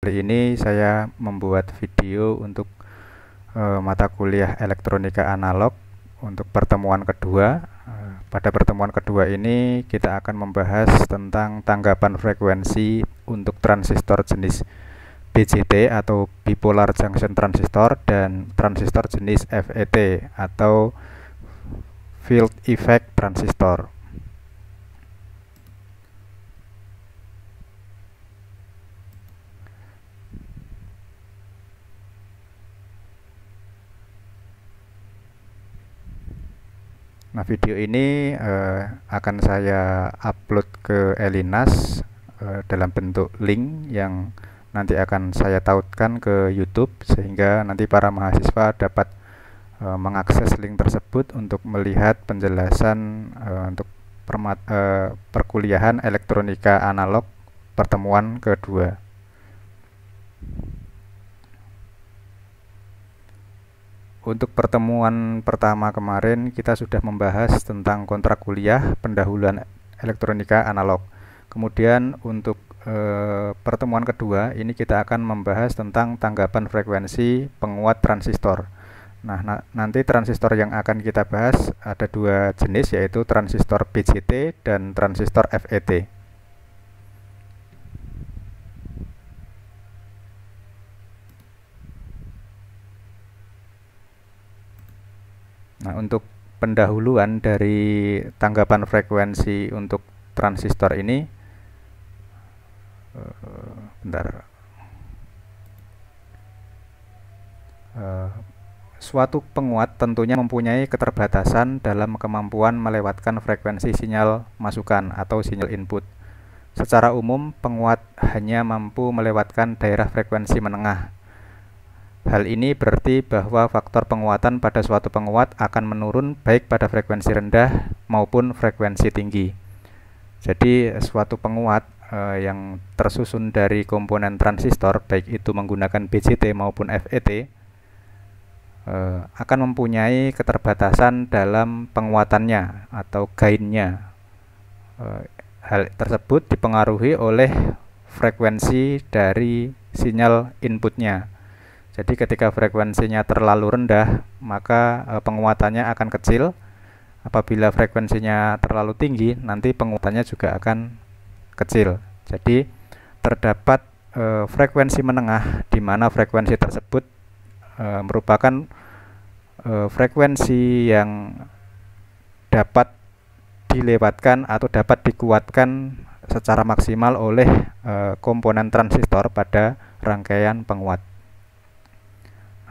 Hari ini saya membuat video untuk e, mata kuliah elektronika analog untuk pertemuan kedua. E, pada pertemuan kedua ini kita akan membahas tentang tanggapan frekuensi untuk transistor jenis BJT atau bipolar junction transistor dan transistor jenis FET atau field effect transistor. Nah, video ini uh, akan saya upload ke Elinas uh, dalam bentuk link yang nanti akan saya tautkan ke YouTube sehingga nanti para mahasiswa dapat uh, mengakses link tersebut untuk melihat penjelasan uh, untuk permat, uh, perkuliahan elektronika analog pertemuan kedua. Untuk pertemuan pertama kemarin kita sudah membahas tentang kontrak kuliah pendahuluan elektronika analog. Kemudian untuk e, pertemuan kedua ini kita akan membahas tentang tanggapan frekuensi penguat transistor. Nah, na nanti transistor yang akan kita bahas ada dua jenis yaitu transistor BJT dan transistor FET. Nah, untuk pendahuluan dari tanggapan frekuensi untuk transistor ini uh, bentar eh, suatu penguat tentunya mempunyai keterbatasan dalam kemampuan melewatkan frekuensi sinyal masukan atau sinyal input. Secara umum, penguat hanya mampu melewatkan daerah frekuensi menengah Hal ini berarti bahwa faktor penguatan pada suatu penguat akan menurun baik pada frekuensi rendah maupun frekuensi tinggi. Jadi suatu penguat eh, yang tersusun dari komponen transistor baik itu menggunakan BJT maupun FET eh, akan mempunyai keterbatasan dalam penguatannya atau gainnya. Eh, hal tersebut dipengaruhi oleh frekuensi dari sinyal inputnya. Jadi ketika frekuensinya terlalu rendah, maka e, penguatannya akan kecil. Apabila frekuensinya terlalu tinggi, nanti penguatannya juga akan kecil. Jadi terdapat e, frekuensi menengah di mana frekuensi tersebut e, merupakan e, frekuensi yang dapat dilewatkan atau dapat dikuatkan secara maksimal oleh e, komponen transistor pada rangkaian penguat.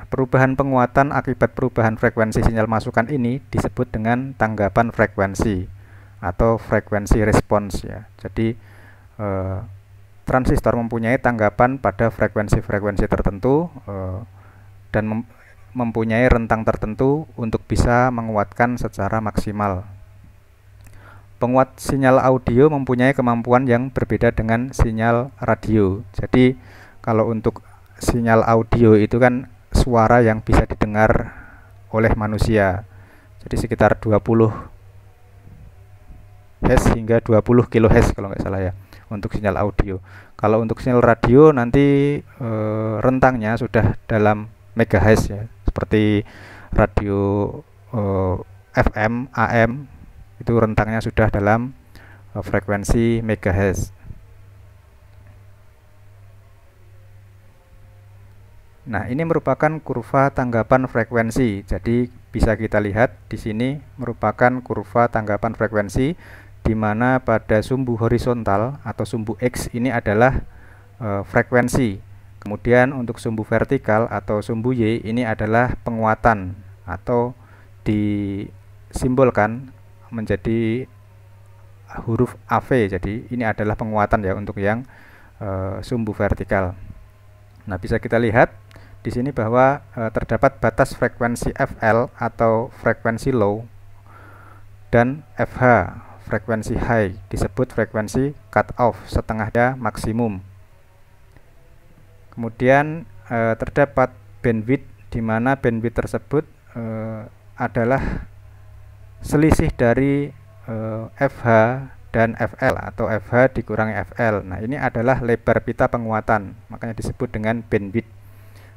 Perubahan penguatan akibat perubahan frekuensi sinyal masukan ini disebut dengan tanggapan frekuensi atau frekuensi respons ya. Jadi eh, transistor mempunyai tanggapan pada frekuensi-frekuensi tertentu eh, dan mem mempunyai rentang tertentu untuk bisa menguatkan secara maksimal. Penguat sinyal audio mempunyai kemampuan yang berbeda dengan sinyal radio. Jadi kalau untuk sinyal audio itu kan suara yang bisa didengar oleh manusia. Jadi sekitar 20 Hz hingga 20 kHz kalau nggak salah ya untuk sinyal audio. Kalau untuk sinyal radio nanti e, rentangnya sudah dalam megahertz ya, seperti radio e, eh, FM, AM itu rentangnya sudah dalam e, frekuensi megahertz. Nah, ini merupakan kurva tanggapan frekuensi. Jadi, bisa kita lihat di sini merupakan kurva tanggapan frekuensi di mana pada sumbu horizontal atau sumbu X ini adalah e, frekuensi. Kemudian untuk sumbu vertikal atau sumbu Y ini adalah penguatan atau disimbolkan menjadi huruf AV. Jadi, ini adalah penguatan ya untuk yang e, sumbu vertikal. Nah, bisa kita lihat di sini bahwa e, terdapat batas frekuensi FL atau frekuensi low dan FH frekuensi high disebut frekuensi cut off setengahnya maksimum. Kemudian e, terdapat bandwidth di mana bandwidth tersebut e, adalah selisih dari e, FH dan FL atau FH dikurangi FL. Nah, ini adalah lebar pita penguatan, makanya disebut dengan bandwidth.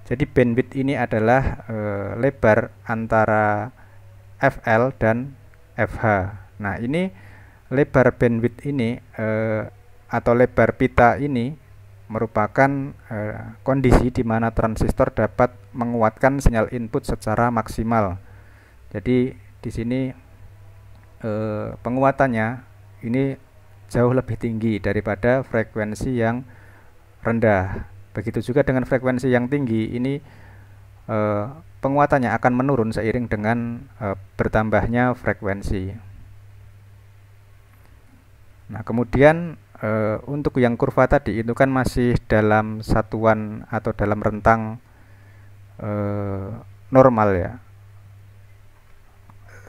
Jadi bandwidth ini adalah e, lebar antara FL dan FH. Nah, ini lebar bandwidth ini e, atau lebar pita ini merupakan e, kondisi di mana transistor dapat menguatkan sinyal input secara maksimal. Jadi di sini e, penguatannya ini jauh lebih tinggi daripada frekuensi yang rendah Begitu juga dengan frekuensi yang tinggi ini eh, penguatannya akan menurun seiring dengan eh, bertambahnya frekuensi. Nah, kemudian eh, untuk yang kurva tadi itu kan masih dalam satuan atau dalam rentang eh, normal ya.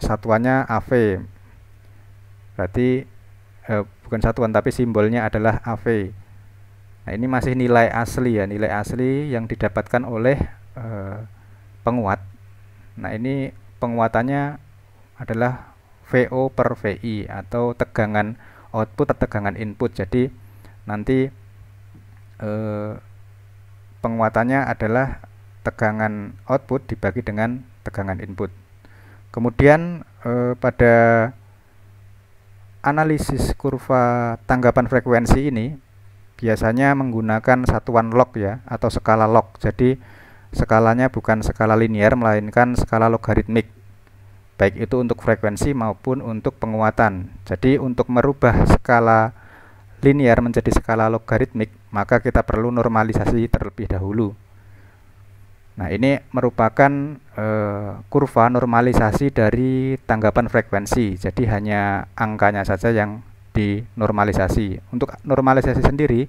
Satuannya AV. Berarti eh, bukan satuan tapi simbolnya adalah AV. Nah, ini masih nilai asli ya, nilai asli yang didapatkan oleh e, penguat. Nah, ini penguatannya adalah VO per VI atau tegangan output atau tegangan input. Jadi nanti e, penguatannya adalah tegangan output dibagi dengan tegangan input. Kemudian e, pada analisis kurva tanggapan frekuensi ini biasanya menggunakan satuan log ya atau skala log. Jadi skalanya bukan skala linear melainkan skala logaritmik. Baik itu untuk frekuensi maupun untuk penguatan. Jadi untuk merubah skala linear menjadi skala logaritmik, maka kita perlu normalisasi terlebih dahulu. Nah, ini merupakan e, kurva normalisasi dari tanggapan frekuensi. Jadi hanya angkanya saja yang dinormalisasi. Untuk normalisasi sendiri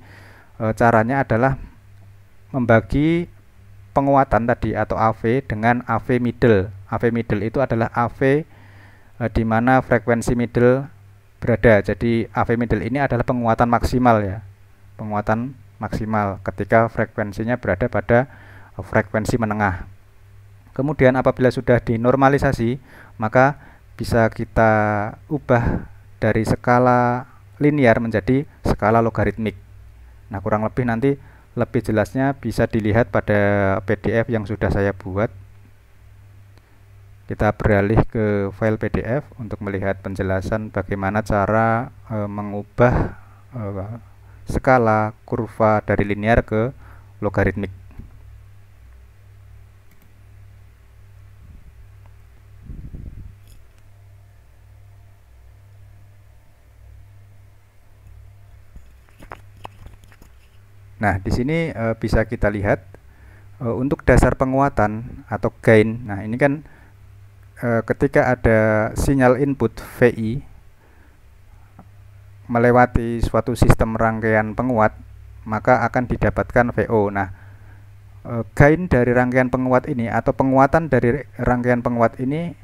e, caranya adalah membagi penguatan tadi atau AV dengan AV middle. AV middle itu adalah AV e, eh, di mana frekuensi middle berada. Jadi AV middle ini adalah penguatan maksimal ya. Penguatan maksimal ketika frekuensinya berada pada eh, frekuensi menengah. Kemudian apabila sudah dinormalisasi, maka bisa kita ubah dari skala linear menjadi skala logaritmik. Nah, kurang lebih nanti lebih jelasnya bisa dilihat pada PDF yang sudah saya buat. Kita beralih ke file PDF untuk melihat penjelasan bagaimana cara e, mengubah e, skala kurva dari linear ke logaritmik. Nah, di sini e, bisa kita lihat e, untuk dasar penguatan atau gain. Nah, ini kan e, ketika ada sinyal input VI melewati suatu sistem rangkaian penguat, maka akan didapatkan VO. Nah, e, gain dari rangkaian penguat ini atau penguatan dari rangkaian penguat ini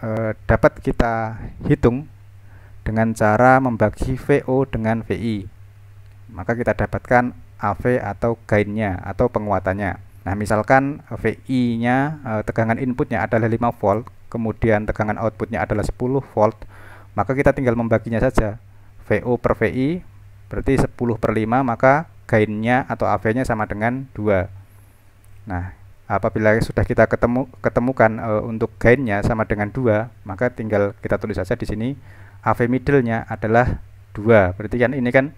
e, dapat kita hitung dengan cara membagi VO dengan VI maka kita dapatkan AV atau gainnya atau penguatannya. Nah, misalkan VI-nya eh, tegangan inputnya adalah 5 volt, kemudian tegangan outputnya adalah 10 volt, maka kita tinggal membaginya saja. VO per VI berarti 10 per 5 maka gainnya atau AV-nya sama dengan 2. Nah, apabila sudah kita ketemu ketemukan e, untuk gainnya sama dengan 2, maka tinggal kita tulis saja di sini AV middle-nya adalah 2. Berarti kan ini kan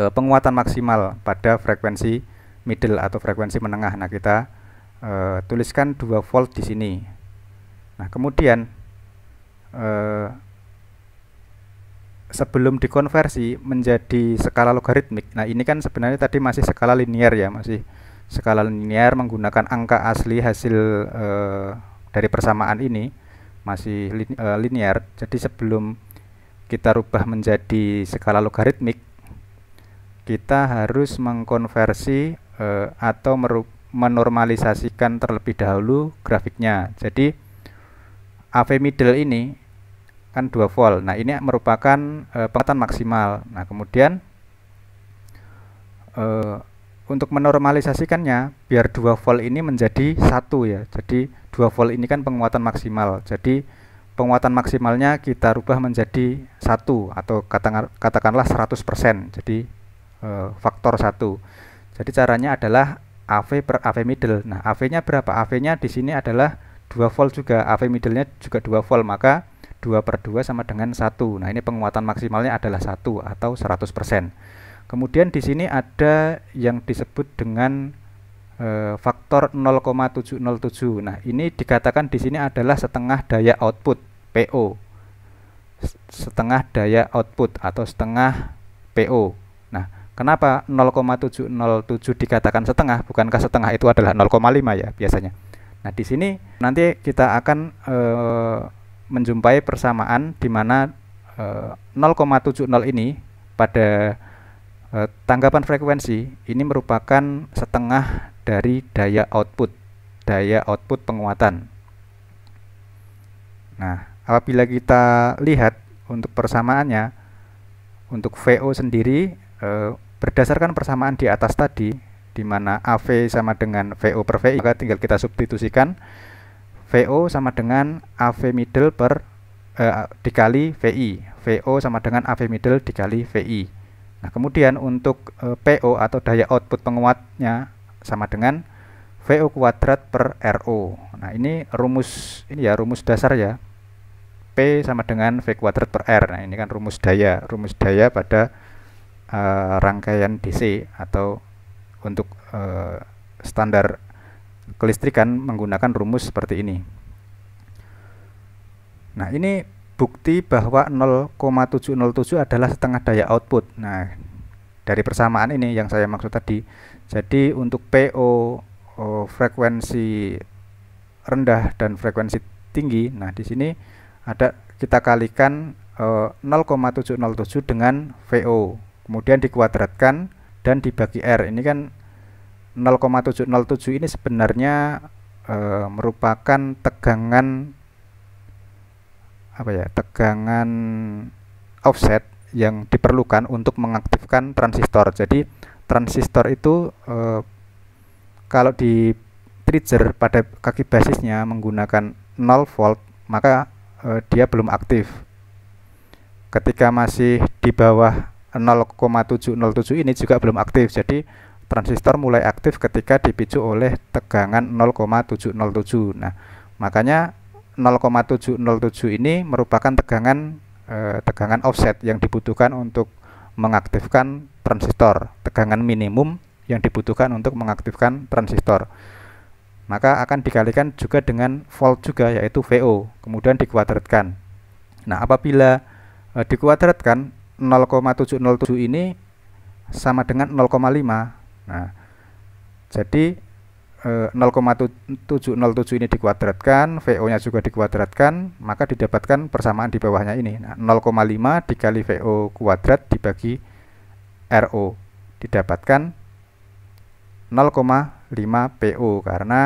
e, penguatan maksimal pada frekuensi middle atau frekuensi menengah. Nah, kita e, tuliskan 2 volt di sini. Nah, kemudian e, sebelum dikonversi menjadi skala logaritmik. Nah, ini kan sebenarnya tadi masih skala linear ya, masih skala linear menggunakan angka asli hasil e, dari persamaan ini masih linear. Jadi sebelum kita rubah menjadi skala logaritmik, kita harus mengkonversi eh, atau menormalisasikan terlebih dahulu grafiknya. Jadi AV middle ini kan 2 volt. Nah, ini merupakan eh, penguatan maksimal. Nah, kemudian eh, untuk menormalisasikannya biar 2 volt ini menjadi satu ya. Jadi 2 volt ini kan penguatan maksimal. Jadi penguatan maksimalnya kita rubah menjadi satu atau katakan, katakanlah 100%. Jadi e, faktor satu. Jadi caranya adalah AV per AV middle. Nah, AV-nya berapa? AV-nya di sini adalah 2 volt juga. AV middle-nya juga 2 volt, maka 2 per 2 sama dengan 1. Nah, ini penguatan maksimalnya adalah 1 atau 100%. Kemudian di sini ada yang disebut dengan e, faktor 0,707. Nah, ini dikatakan di sini adalah setengah daya output, PO. Setengah daya output atau setengah PO. Kenapa 0,707 dikatakan setengah? Bukankah setengah itu adalah 0,5 ya biasanya? Nah, di sini nanti kita akan e, menjumpai persamaan di mana e, eh, 0,70 ini pada e, tanggapan frekuensi ini merupakan setengah dari daya output, daya output penguatan. Nah, apabila kita lihat untuk persamaannya untuk VO sendiri Berdasarkan persamaan di atas tadi, di mana AV sama dengan VO per VI, maka tinggal kita substitusikan VO sama dengan AV middle per eh, dikali VI. VO sama dengan AV middle dikali VI. Nah, kemudian untuk eh, PO atau daya output penguatnya sama dengan VO kuadrat per RO. Nah, ini rumus ini ya rumus dasar ya. P sama dengan V kuadrat per R. Nah, ini kan rumus daya, rumus daya pada uh, rangkaian DC atau untuk uh, standar kelistrikan menggunakan rumus seperti ini. Nah, ini bukti bahwa 0,707 adalah setengah daya output. Nah, dari persamaan ini yang saya maksud tadi. Jadi untuk PO oh, frekuensi rendah dan frekuensi tinggi. Nah, di sini ada kita kalikan eh, 0,707 dengan VO kemudian dikuadratkan dan dibagi R ini kan 0,707 ini sebenarnya e, merupakan tegangan apa ya tegangan offset yang diperlukan untuk mengaktifkan transistor jadi transistor itu e, kalau di trigger pada kaki basisnya menggunakan 0 volt maka e, dia belum aktif ketika masih di bawah 0,707 ini juga belum aktif jadi transistor mulai aktif ketika dipicu oleh tegangan 0,707 nah makanya 0,707 ini merupakan tegangan eh, tegangan offset yang dibutuhkan untuk mengaktifkan transistor tegangan minimum yang dibutuhkan untuk mengaktifkan transistor maka akan dikalikan juga dengan volt juga yaitu VO kemudian dikuadratkan nah apabila eh, dikuadratkan 0,707 ini sama dengan 0,5 nah jadi 0,707 eh, ini dikuadratkan VO nya juga dikuadratkan maka didapatkan persamaan di bawahnya ini nah, 0,5 dikali VO kuadrat dibagi RO didapatkan 0,5 PO karena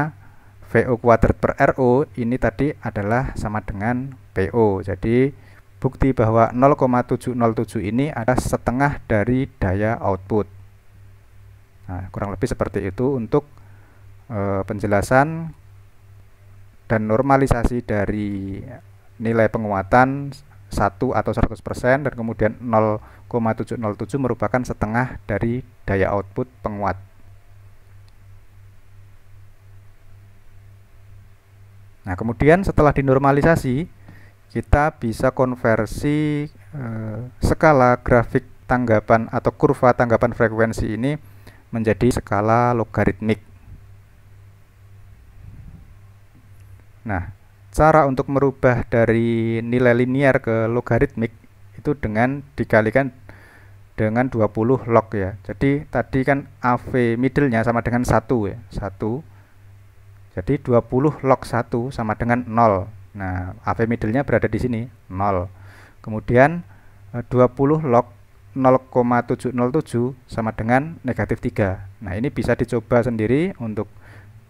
VO kuadrat per RO ini tadi adalah sama dengan PO jadi bukti bahwa 0,707 ini adalah setengah dari daya output. Nah, kurang lebih seperti itu untuk e, penjelasan dan normalisasi dari nilai penguatan 1 atau 100% dan kemudian 0,707 merupakan setengah dari daya output penguat. Nah, kemudian setelah dinormalisasi, kita bisa konversi eh, skala grafik tanggapan atau kurva tanggapan frekuensi ini menjadi skala logaritmik. Nah, cara untuk merubah dari nilai linear ke logaritmik itu dengan dikalikan dengan 20 log ya. Jadi tadi kan AV middle-nya sama dengan 1 ya, 1. Jadi 20 log 1 sama dengan 0. Nah, AV middle-nya berada di sini, 0. Kemudian 20 eh, log 0,707 sama dengan negatif 3. Nah, ini bisa dicoba sendiri untuk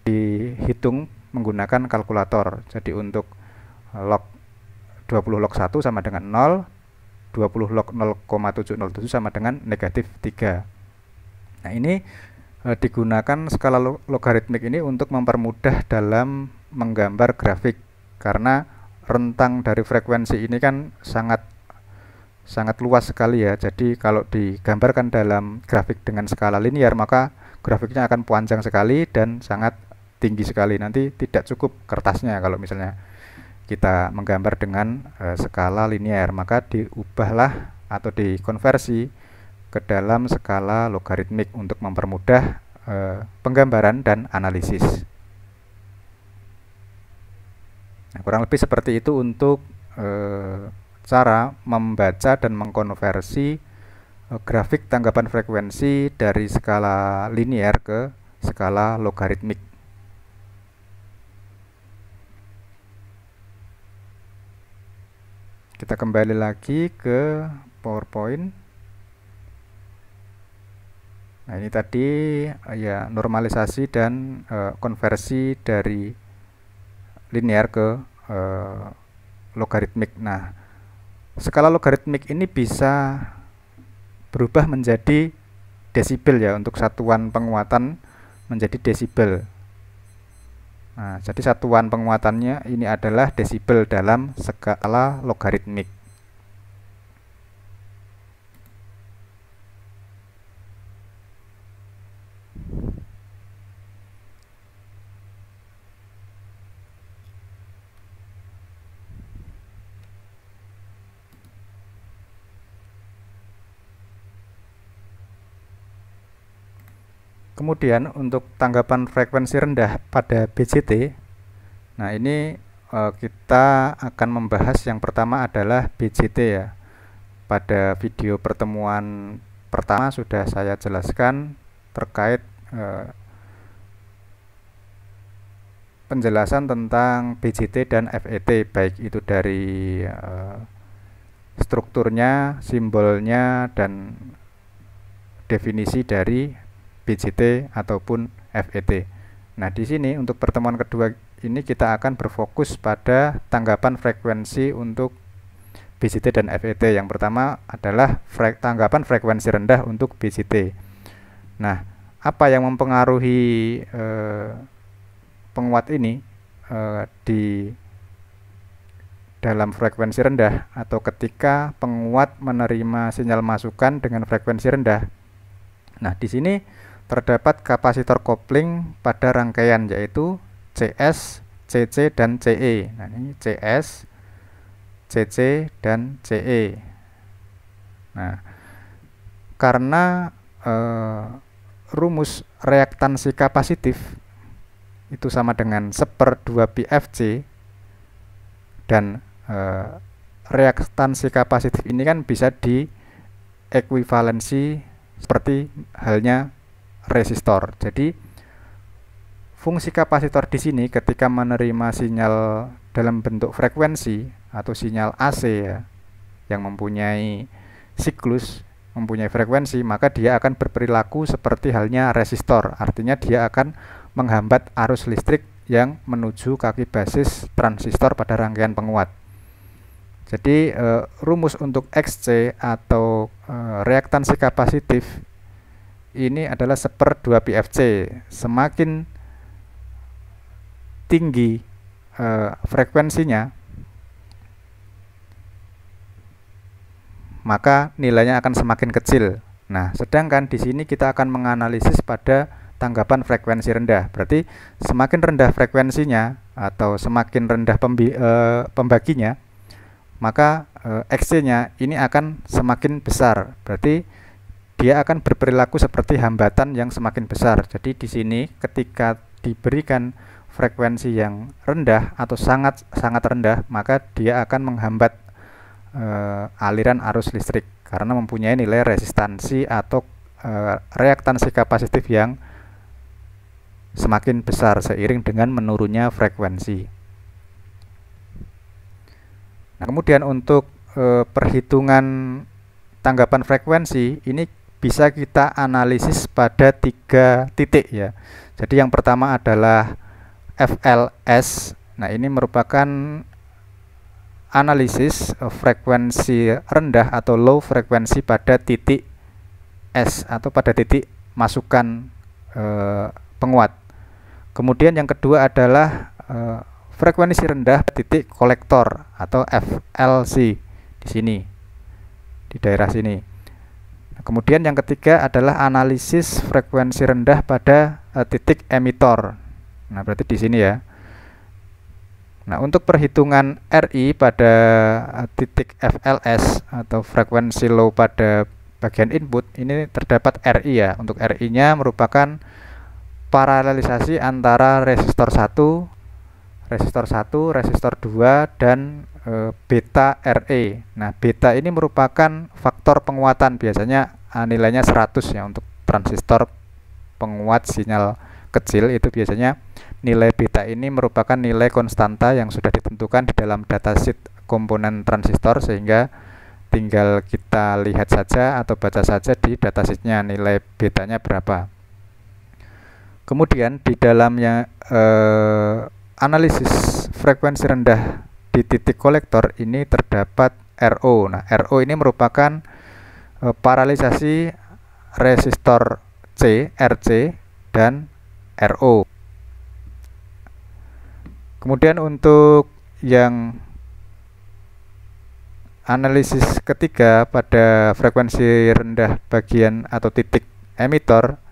dihitung menggunakan kalkulator. Jadi untuk eh, log 20 log 1 sama dengan 0, 20 log 0,707 sama dengan negatif 3. Nah, ini eh, digunakan skala lo logaritmik ini untuk mempermudah dalam menggambar grafik karena rentang dari frekuensi ini kan sangat sangat luas sekali ya jadi kalau digambarkan dalam grafik dengan skala linear maka grafiknya akan panjang sekali dan sangat tinggi sekali nanti tidak cukup kertasnya kalau misalnya kita menggambar dengan e, skala linear maka diubahlah atau dikonversi ke dalam skala logaritmik untuk mempermudah e, penggambaran dan analisis Nah, kurang lebih seperti itu untuk eh, cara membaca dan mengkonversi eh, grafik tanggapan frekuensi dari skala linear ke skala logaritmik. Kita kembali lagi ke PowerPoint. Nah, ini tadi ya normalisasi dan e, konversi dari linear ke uh, logaritmik. Nah, skala logaritmik ini bisa berubah menjadi desibel ya untuk satuan penguatan menjadi desibel. Nah, jadi satuan penguatannya ini adalah desibel dalam skala logaritmik. Kemudian untuk tanggapan frekuensi rendah pada BJT, nah ini e, kita akan membahas yang pertama adalah BJT ya. Pada video pertemuan pertama sudah saya jelaskan terkait e, penjelasan tentang BJT dan FET baik itu dari e, strukturnya, simbolnya dan definisi dari BCT ataupun FET. Nah, di sini untuk pertemuan kedua ini kita akan berfokus pada tanggapan frekuensi untuk BCT dan FET. Yang pertama adalah fre tanggapan frekuensi rendah untuk BCT. Nah, apa yang mempengaruhi eh, penguat ini eh, di dalam frekuensi rendah atau ketika penguat menerima sinyal masukan dengan frekuensi rendah. Nah, di sini terdapat kapasitor kopling pada rangkaian yaitu CS, CC, dan CE. Nah, ini CS, CC, dan CE. Nah, karena eh, rumus reaktansi kapasitif itu sama dengan seper 2 PFC dan e, reaktansi kapasitif ini kan bisa diekuivalensi seperti halnya resistor. Jadi fungsi kapasitor di sini ketika menerima sinyal dalam bentuk frekuensi atau sinyal AC ya yang mempunyai siklus, mempunyai frekuensi, maka dia akan berperilaku seperti halnya resistor. Artinya dia akan menghambat arus listrik yang menuju kaki basis transistor pada rangkaian penguat. Jadi e, rumus untuk XC atau e, reaktansi kapasitif ini adalah seper 2 PFC semakin tinggi eh, frekuensinya maka nilainya akan semakin kecil nah sedangkan di sini kita akan menganalisis pada tanggapan frekuensi rendah berarti semakin rendah frekuensinya atau semakin rendah pembi, eh, pembaginya maka eh, XC nya ini akan semakin besar berarti dia akan berperilaku seperti hambatan yang semakin besar. Jadi di sini ketika diberikan frekuensi yang rendah atau sangat sangat rendah, maka dia akan menghambat e, aliran arus listrik karena mempunyai nilai resistansi atau e, reaktansi kapasitif yang semakin besar seiring dengan menurunnya frekuensi. Nah, kemudian untuk e, perhitungan tanggapan frekuensi ini bisa kita analisis pada tiga titik ya. Jadi yang pertama adalah FLS. Nah, ini merupakan analisis frekuensi rendah atau low frekuensi pada titik S atau pada titik masukan e, penguat. Kemudian yang kedua adalah e, frekuensi rendah titik kolektor atau FLC di sini di daerah sini kemudian yang ketiga adalah analisis frekuensi rendah pada uh, titik emitor nah berarti di sini ya Nah, untuk perhitungan RI pada e, titik FLS atau frekuensi low pada bagian input ini terdapat RI ya. Untuk RI-nya merupakan paralelisasi antara resistor 1, resistor 1, resistor 2 dan e, beta RE. Nah, beta ini merupakan faktor penguatan biasanya eh, nilainya 100 ya untuk transistor penguat sinyal kecil itu biasanya nilai beta ini merupakan nilai konstanta yang sudah ditentukan di dalam datasheet komponen transistor sehingga tinggal kita lihat saja atau baca saja di datasheetnya nilai betanya berapa. Kemudian di dalamnya eh, analisis frekuensi rendah di titik kolektor ini terdapat RO. Nah, RO ini merupakan e, paralisasi resistor C, RC dan RO. Kemudian untuk yang analisis ketiga pada frekuensi rendah bagian atau titik emitor.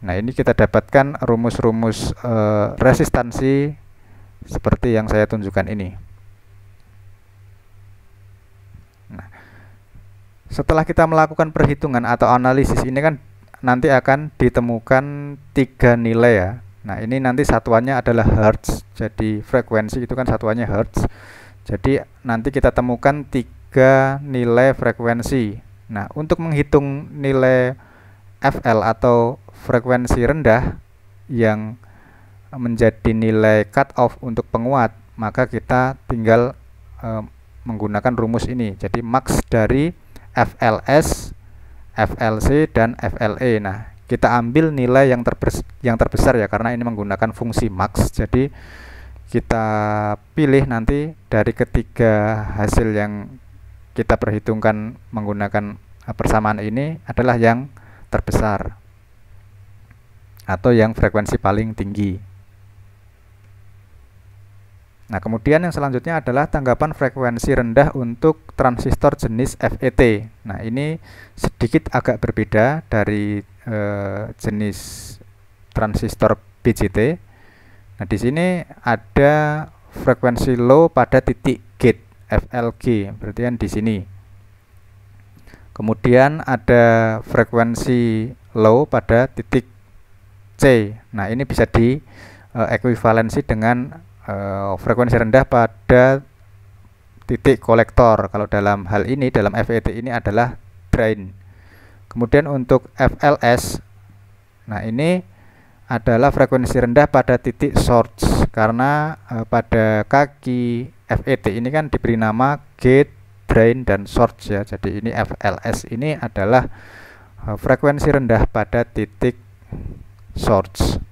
Nah, ini kita dapatkan rumus-rumus e, resistansi seperti yang saya tunjukkan ini. Nah, setelah kita melakukan perhitungan atau analisis ini kan nanti akan ditemukan tiga nilai ya. Nah, ini nanti satuannya adalah hertz. Jadi frekuensi itu kan satuannya hertz. Jadi nanti kita temukan tiga nilai frekuensi. Nah, untuk menghitung nilai FL atau frekuensi rendah yang menjadi nilai cut off untuk penguat maka kita tinggal e, menggunakan rumus ini jadi max dari FLS FLC dan FLE nah kita ambil nilai yang terbesar, yang terbesar ya karena ini menggunakan fungsi max jadi kita pilih nanti dari ketiga hasil yang kita perhitungkan menggunakan eh, persamaan ini adalah yang terbesar atau yang frekuensi paling tinggi Nah, kemudian yang selanjutnya adalah tanggapan frekuensi rendah untuk transistor jenis FET. Nah, ini sedikit agak berbeda dari e, jenis transistor BJT. Nah, di sini ada frekuensi low pada titik gate FLG, berarti yang di sini. Kemudian ada frekuensi low pada titik C. Nah, ini bisa di eh, ekuivalensi dengan uh, frekuensi rendah pada titik kolektor. Kalau dalam hal ini dalam FET ini adalah drain. Kemudian untuk FLS nah ini adalah frekuensi rendah pada titik source karena e, pada kaki FET ini kan diberi nama gate, drain dan source ya. Jadi ini FLS ini adalah e, frekuensi rendah pada titik source.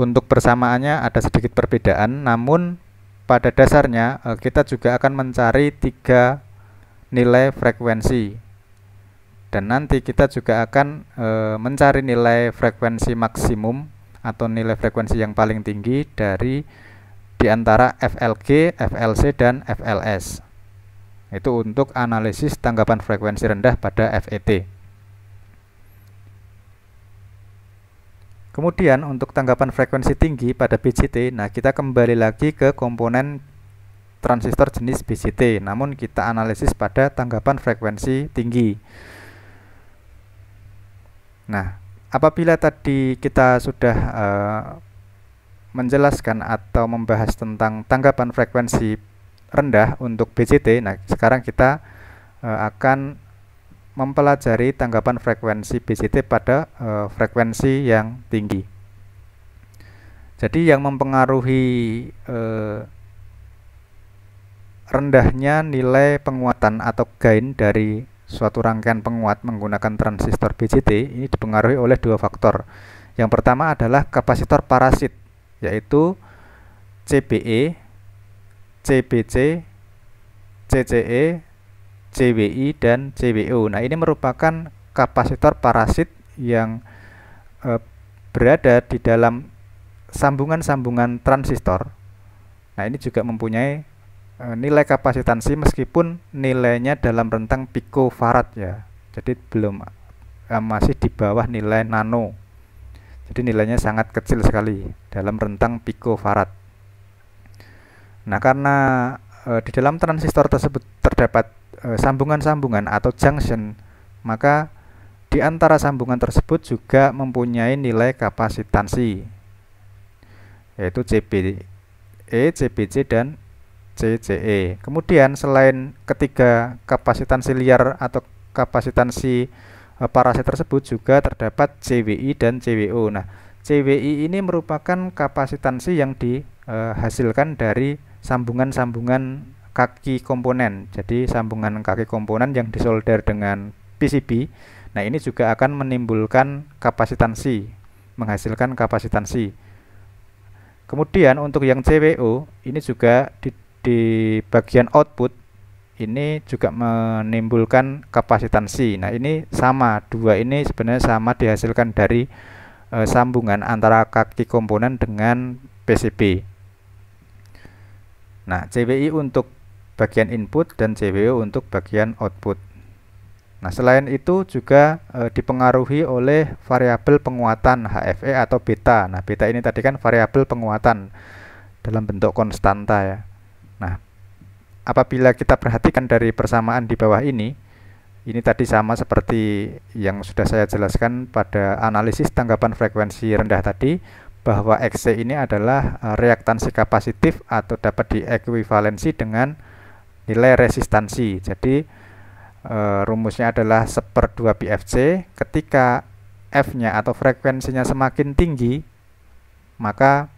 untuk persamaannya ada sedikit perbedaan, namun pada dasarnya eh, kita juga akan mencari tiga nilai frekuensi dan nanti kita juga akan e, mencari nilai frekuensi maksimum atau nilai frekuensi yang paling tinggi dari diantara antara FLG, FLC, dan FLS. Itu untuk analisis tanggapan frekuensi rendah pada FET. Kemudian untuk tanggapan frekuensi tinggi pada BJT, nah kita kembali lagi ke komponen transistor jenis BJT, namun kita analisis pada tanggapan frekuensi tinggi. Nah, apabila tadi kita sudah uh, menjelaskan atau membahas tentang tanggapan frekuensi rendah untuk BJT, nah sekarang kita uh, akan mempelajari tanggapan frekuensi BCT pada e, frekuensi yang tinggi. Jadi yang mempengaruhi e, rendahnya nilai penguatan atau gain dari suatu rangkaian penguat menggunakan transistor BCT ini dipengaruhi oleh dua faktor. Yang pertama adalah kapasitor parasit yaitu CBE, CBC, CCE, CBI dan CBO. Nah, ini merupakan kapasitor parasit yang e, berada di dalam sambungan-sambungan transistor. Nah, ini juga mempunyai e, nilai kapasitansi meskipun nilainya dalam rentang picofarad ya. Jadi belum e, masih di bawah nilai nano. Jadi nilainya sangat kecil sekali dalam rentang picofarad. Nah, karena e, di dalam transistor tersebut terdapat Eh, sambungan-sambungan atau junction, maka di antara sambungan tersebut juga mempunyai nilai kapasitansi yaitu CB E, CBC dan CCE. Kemudian selain ketiga kapasitansi liar atau kapasitansi eh, parasit tersebut juga terdapat CWI dan CWO. Nah, CWI ini merupakan kapasitansi yang dihasilkan eh, dari sambungan-sambungan kaki komponen jadi sambungan kaki komponen yang disolder dengan PCB nah ini juga akan menimbulkan kapasitansi menghasilkan kapasitansi kemudian untuk yang CWO ini juga di, di bagian output ini juga menimbulkan kapasitansi nah ini sama dua ini sebenarnya sama dihasilkan dari e, sambungan antara kaki komponen dengan PCB Nah, CWI untuk bagian input dan CPU untuk bagian output. Nah, selain itu juga e, dipengaruhi oleh variabel penguatan HFE atau beta. Nah, beta ini tadi kan variabel penguatan dalam bentuk konstanta ya. Nah, apabila kita perhatikan dari persamaan di bawah ini, ini tadi sama seperti yang sudah saya jelaskan pada analisis tanggapan frekuensi rendah tadi bahwa XC ini adalah e, reaktansi kapasitif atau dapat diekuivalensi dengan nilai resistansi jadi e, rumusnya adalah 1 per 2 BFC ketika F nya atau frekuensinya semakin tinggi maka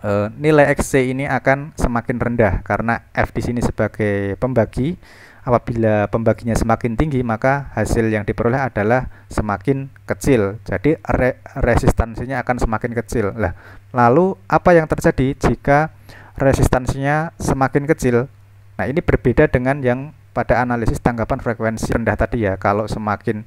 e, nilai XC ini akan semakin rendah karena F di sini sebagai pembagi apabila pembaginya semakin tinggi maka hasil yang diperoleh adalah semakin kecil jadi re resistansinya akan semakin kecil lah lalu apa yang terjadi jika resistansinya semakin kecil Nah, ini berbeda dengan yang pada analisis tanggapan frekuensi rendah tadi ya. Kalau semakin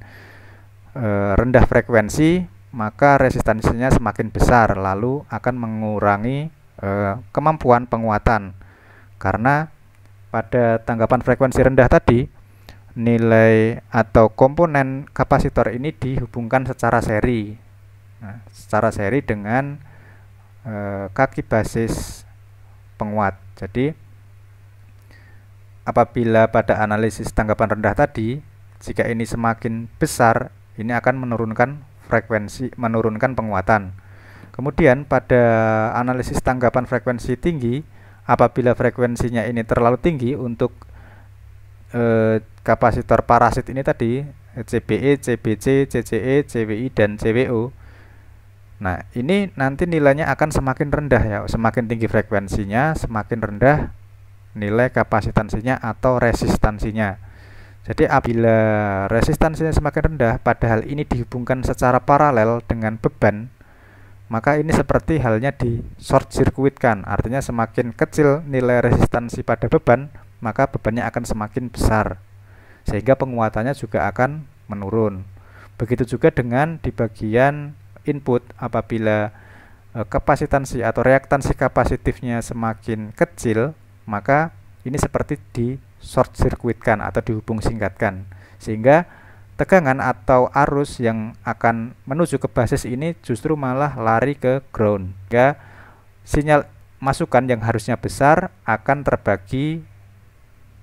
e, rendah frekuensi, maka resistansinya semakin besar lalu akan mengurangi e, kemampuan penguatan. Karena pada tanggapan frekuensi rendah tadi, nilai atau komponen kapasitor ini dihubungkan secara seri. Nah, secara seri dengan e, kaki basis penguat. Jadi apabila pada analisis tanggapan rendah tadi jika ini semakin besar ini akan menurunkan frekuensi menurunkan penguatan kemudian pada analisis tanggapan frekuensi tinggi apabila frekuensinya ini terlalu tinggi untuk eh, kapasitor parasit ini tadi CBE, CBC, CCE, CWI dan CWO Nah, ini nanti nilainya akan semakin rendah ya. Semakin tinggi frekuensinya, semakin rendah nilai kapasitansinya atau resistansinya. Jadi apabila resistansinya semakin rendah padahal ini dihubungkan secara paralel dengan beban maka ini seperti halnya di short kan. artinya semakin kecil nilai resistansi pada beban maka bebannya akan semakin besar sehingga penguatannya juga akan menurun begitu juga dengan di bagian input apabila e, kapasitansi atau reaktansi kapasitifnya semakin kecil maka ini seperti di short circuitkan atau dihubung singkatkan sehingga tegangan atau arus yang akan menuju ke basis ini justru malah lari ke ground sehingga sinyal masukan yang harusnya besar akan terbagi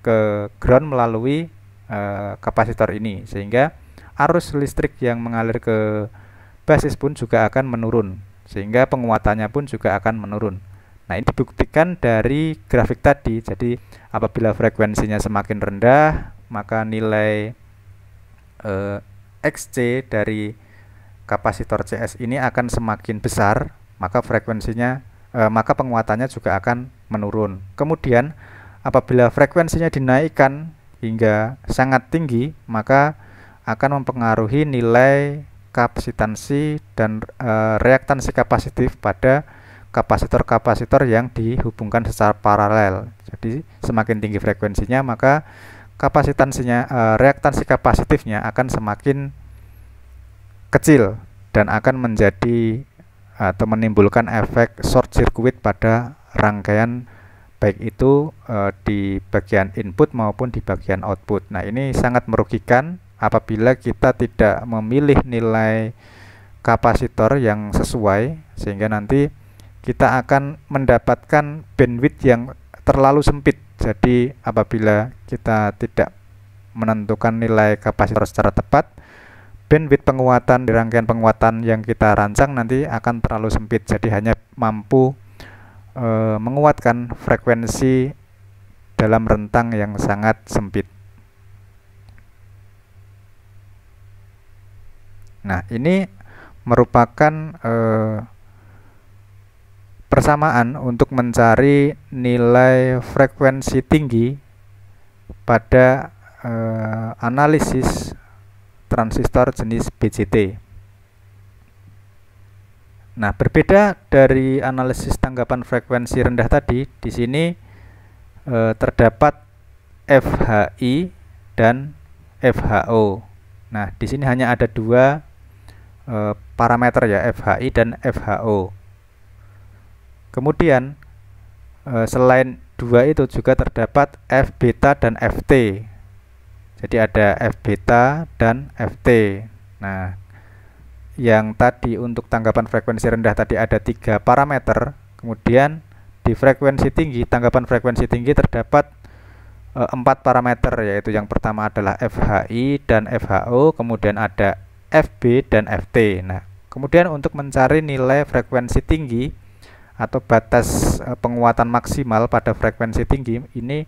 ke ground melalui e, kapasitor ini sehingga arus listrik yang mengalir ke basis pun juga akan menurun sehingga penguatannya pun juga akan menurun Nah, ini dibuktikan dari grafik tadi. Jadi, apabila frekuensinya semakin rendah, maka nilai eh, XC dari kapasitor CS ini akan semakin besar, maka frekuensinya eh, maka penguatannya juga akan menurun. Kemudian, apabila frekuensinya dinaikkan hingga sangat tinggi, maka akan mempengaruhi nilai kapasitansi dan e, reaktansi kapasitif pada kapasitor-kapasitor yang dihubungkan secara paralel. Jadi semakin tinggi frekuensinya maka kapasitansinya e, reaktansi kapasitifnya akan semakin kecil dan akan menjadi eh, atau menimbulkan efek short circuit pada rangkaian baik itu e, di bagian input maupun di bagian output. Nah, ini sangat merugikan apabila kita tidak memilih nilai kapasitor yang sesuai sehingga nanti kita akan mendapatkan bandwidth yang terlalu sempit. Jadi apabila kita tidak menentukan nilai kapasitor secara tepat, bandwidth penguatan di rangkaian penguatan yang kita rancang nanti akan terlalu sempit. Jadi hanya mampu e, menguatkan frekuensi dalam rentang yang sangat sempit. Nah, ini merupakan eh, persamaan untuk mencari nilai frekuensi tinggi pada eh, analisis transistor jenis BJT. Nah, berbeda dari analisis tanggapan frekuensi rendah tadi, di sini eh, terdapat FHI dan FHO. Nah, di sini hanya ada dua e, parameter ya, FHI dan FHO. Kemudian eh, selain dua itu juga terdapat F beta dan FT. Jadi ada F beta dan FT. Nah, yang tadi untuk tanggapan frekuensi rendah tadi ada tiga parameter. Kemudian di frekuensi tinggi, tanggapan frekuensi tinggi terdapat eh, empat parameter yaitu yang pertama adalah FHI dan FHO, kemudian ada FB dan FT. Nah, kemudian untuk mencari nilai frekuensi tinggi atau batas eh, penguatan maksimal pada frekuensi tinggi ini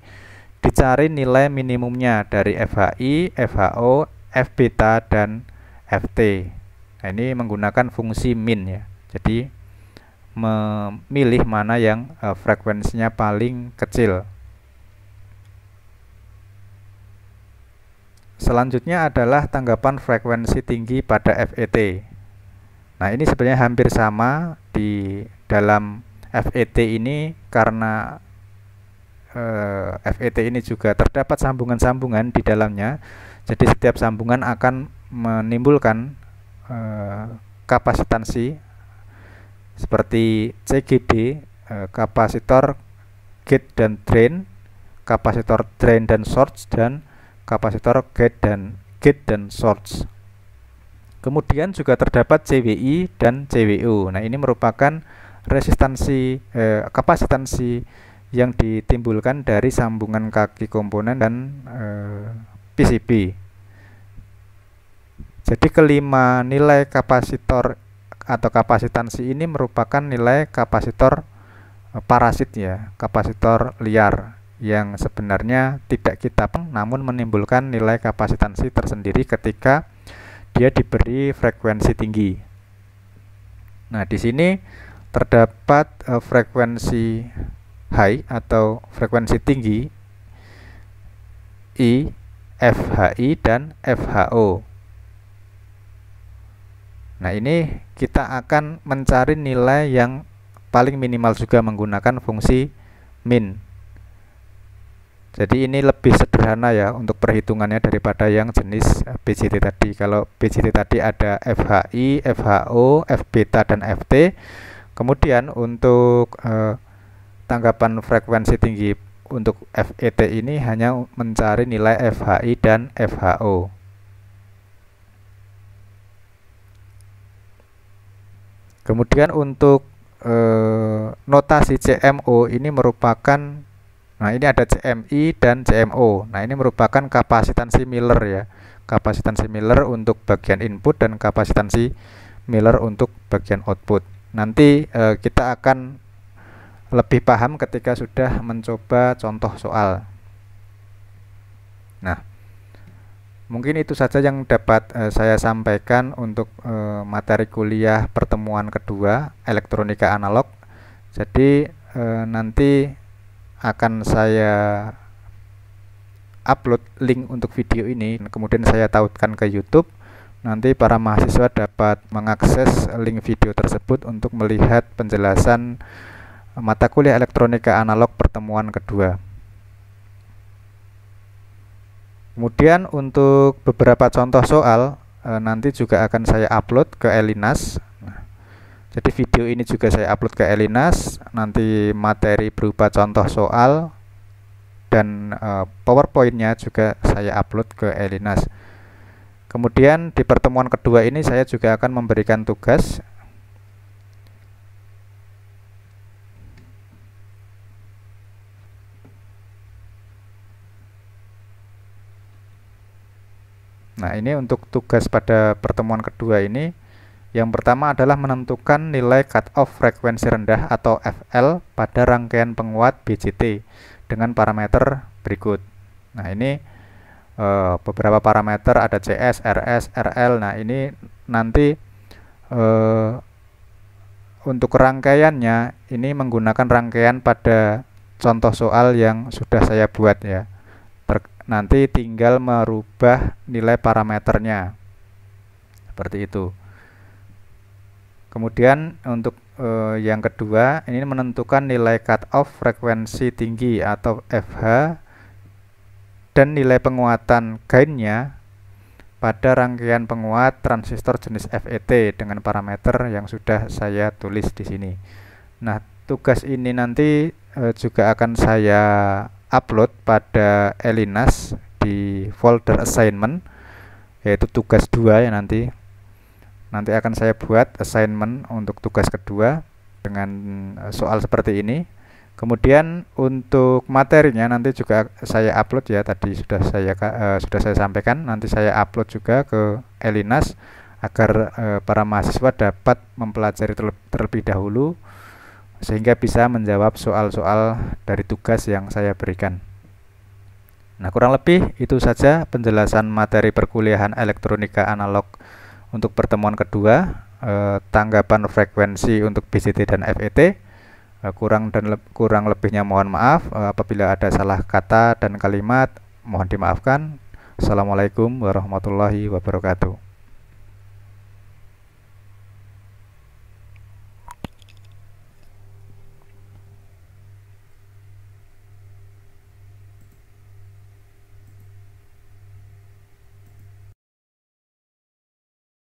dicari nilai minimumnya dari FHI, FHO, F beta dan FT. Nah, ini menggunakan fungsi min ya. Jadi memilih mana yang uh, frekuensinya paling kecil. Selanjutnya adalah tanggapan frekuensi tinggi pada FET. Nah, ini sebenarnya hampir sama di dalam FET ini karena eh, e, FET ini juga terdapat sambungan-sambungan di dalamnya. Jadi setiap sambungan akan menimbulkan e, kapasitansi seperti CGD, e, eh, kapasitor gate dan drain, kapasitor drain dan source dan kapasitor gate dan gate dan source. Kemudian juga terdapat CWI dan Cwu. Nah, ini merupakan resistansi eh, kapasitansi yang ditimbulkan dari sambungan kaki komponen dan eh, PCB. Jadi kelima nilai kapasitor atau kapasitansi ini merupakan nilai kapasitor eh, parasit ya, kapasitor liar yang sebenarnya tidak kita namun menimbulkan nilai kapasitansi tersendiri ketika dia diberi frekuensi tinggi. Nah, di sini terdapat uh, frekuensi high atau frekuensi tinggi I, FHI dan FHO. Nah, ini kita akan mencari nilai yang paling minimal juga menggunakan fungsi min jadi ini lebih sederhana ya untuk perhitungannya daripada yang jenis BCT tadi. Kalau BCT tadi ada FHI, FHO, Fbeta dan Ft. Kemudian untuk eh, tanggapan frekuensi tinggi untuk FET ini hanya mencari nilai FHI dan FHO. Kemudian untuk eh, notasi CMO ini merupakan Nah, ini ada CMI dan CMO. Nah, ini merupakan kapasitansi Miller ya. kapasitansi Miller untuk bagian input dan kapasitansi Miller untuk bagian output. Nanti eh, kita akan lebih paham ketika sudah mencoba contoh soal. Nah, mungkin itu saja yang dapat eh, saya sampaikan untuk eh, materi kuliah pertemuan kedua elektronika analog. Jadi eh, nanti akan saya upload link untuk video ini kemudian saya tautkan ke YouTube nanti para mahasiswa dapat mengakses link video tersebut untuk melihat penjelasan mata kuliah elektronika analog pertemuan kedua kemudian untuk beberapa contoh soal eh, nanti juga akan saya upload ke Elinas jadi video ini juga saya upload ke Elinas, nanti materi berupa contoh soal dan e, eh, powerpoint juga saya upload ke Elinas. Kemudian di pertemuan kedua ini saya juga akan memberikan tugas Nah, ini untuk tugas pada pertemuan kedua ini yang pertama adalah menentukan nilai cut-off frekuensi rendah atau FL pada rangkaian penguat BCT dengan parameter berikut. Nah, ini e, beberapa parameter ada CS, RS, RL. Nah, ini nanti e, untuk rangkaiannya ini menggunakan rangkaian pada contoh soal yang sudah saya buat ya. Ter, nanti tinggal merubah nilai parameternya. Seperti itu. Kemudian untuk uh, yang kedua, ini menentukan nilai cut-off frekuensi tinggi atau FH dan nilai penguatan gainnya pada rangkaian penguat transistor jenis FET dengan parameter yang sudah saya tulis di sini. Nah, tugas ini nanti eh, juga akan saya upload pada Elinas di folder assignment yaitu tugas 2 ya nanti Nanti akan saya buat assignment untuk tugas kedua dengan eh, soal seperti ini. Kemudian untuk materinya nanti juga saya upload ya tadi sudah saya uh, sudah saya sampaikan nanti saya upload juga ke Elinas agar uh, para mahasiswa dapat mempelajari terlebih, terlebih dahulu sehingga bisa menjawab soal-soal dari tugas yang saya berikan. Nah, kurang lebih itu saja penjelasan materi perkuliahan elektronika analog untuk pertemuan kedua, eh, tanggapan frekuensi untuk BCT dan FET eh, kurang dan le kurang lebihnya mohon maaf eh, apabila ada salah kata dan kalimat mohon dimaafkan. Assalamualaikum warahmatullahi wabarakatuh.